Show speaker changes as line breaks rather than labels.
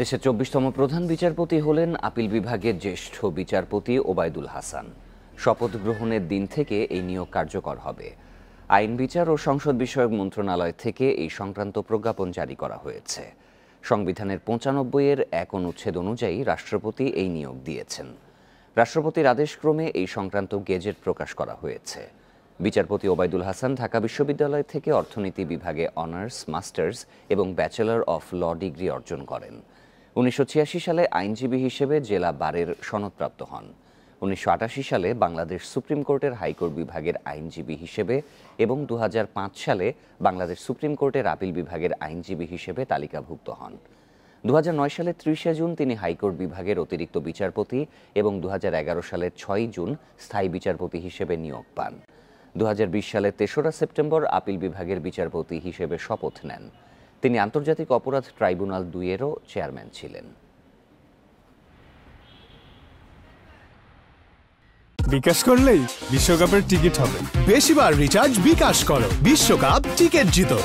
দেশের চব্বিশতম প্রধান বিচারপতি হলেন আপিল বিভাগের জ্যেষ্ঠ বিচারপতি ওবায়দুল হাসান শপথ গ্রহণের দিন থেকে এই নিয়োগ কার্যকর হবে আইন বিচার ও সংসদ বিষয়ক মন্ত্রণালয় থেকে এই সংক্রান্ত প্রজ্ঞাপন জারি করা হয়েছে সংবিধানের পঁচানব্বই এর এক অনুচ্ছেদ অনুযায়ী রাষ্ট্রপতি এই নিয়োগ দিয়েছেন রাষ্ট্রপতির আদেশক্রমে এই সংক্রান্ত গেজেট প্রকাশ করা হয়েছে বিচারপতি ওবায়দুল হাসান ঢাকা বিশ্ববিদ্যালয় থেকে অর্থনীতি বিভাগে অনার্স মাস্টার্স এবং ব্যাচেলর অফ ল ডিগ্রি অর্জন করেন উনিশশো সালে আইনজীবী হিসেবে জেলা বারের সনদপ্রাপ্ত হন উনিশশো সালে বাংলাদেশ সুপ্রিম কোর্টের হাইকোর্ট বিভাগের আইনজীবী হিসেবে এবং দু সালে বাংলাদেশ সুপ্রিম কোর্টের আপিল বিভাগের আইনজীবী হিসেবে তালিকাভুক্ত হন দু সালে ত্রিশে জুন তিনি হাইকোর্ট বিভাগের অতিরিক্ত বিচারপতি এবং দু সালের ছয় জুন স্থায়ী বিচারপতি হিসেবে নিয়োগ পান দু সালে তেসরা সেপ্টেম্বর আপিল বিভাগের বিচারপতি হিসেবে শপথ নেন তিনি আন্তর্জাতিক অপরাধ ট্রাইব্যুনাল দুইয়েরও চেয়ারম্যান ছিলেন
বিকাশ করলেই বিশ্বকাপের টিকিট হবে বেশিবার রিচার্জ বিকাশ করো বিশ্বকাপ টিকিট জিতো